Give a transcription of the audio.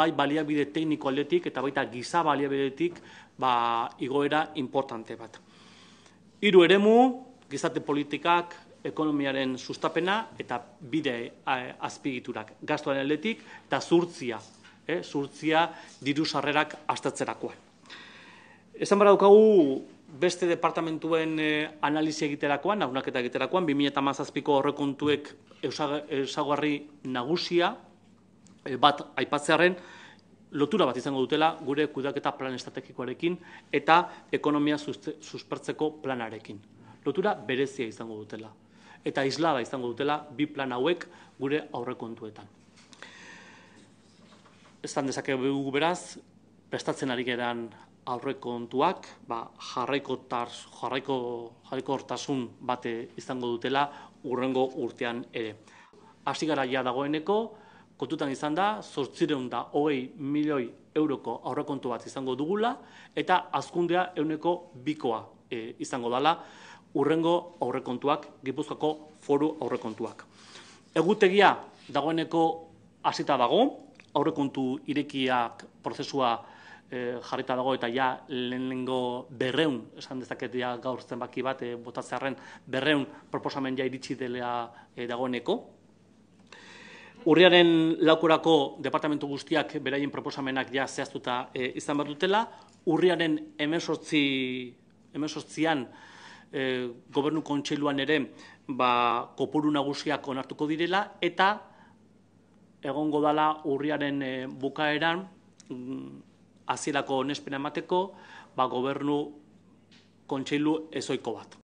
bai baliabide tekniko eta baita giza baliabidetik ba, igoera importante bat. Hiru eremu, gizarte politikak, ekonomiaren sustapena eta bide azpigiturak gastuaren aldetik eta zurtzia, eh, zurtzia diru sarrerak astatzerakoan. Esan bera daukagu beste departamentuen analizia eh, analisi egiterakoan, nagunak eta egiterakoan, 2008ko horrekontuek eusagarri nagusia, Eh, bat aipatzearen lotura bat izango dutela gure kudaketa plan estrategikoarekin eta ekonomia suspertzeko planarekin. Lotura berezia izango dutela eta islada izango dutela bi plan hauek gure aurrekontuetan. Estan dezake dugu beraz, prestatzen ari geran aurrekontuak, ba, jarraiko, jarraiko, hortasun bate izango dutela urrengo urtean ere. Hasi gara dagoeneko, kontutan izan da, sortzireun da hogei milioi euroko aurrakontu bat izango dugula, eta azkundea euneko bikoa e, izango dala, urrengo aurrekontuak, gipuzkako foru aurrekontuak. Egutegia dagoeneko hasita dago, aurrekontu irekiak prozesua e, jarrita dago, eta ja lehenengo berreun, esan dezaketia gaur zenbaki bat, e, botatzearen berreun proposamen ja iritsi dela e, dagoeneko, Urriaren laukurako departamentu guztiak beraien proposamenak ja zehaztuta eh, izan behar dutela, urriaren emesortzian e, eh, gobernu kontseiluan ere ba, kopuru nagusiak onartuko direla, eta egongo dala urriaren eh, bukaeran mm, azielako nespen emateko ba, gobernu kontseilu ezoiko bat.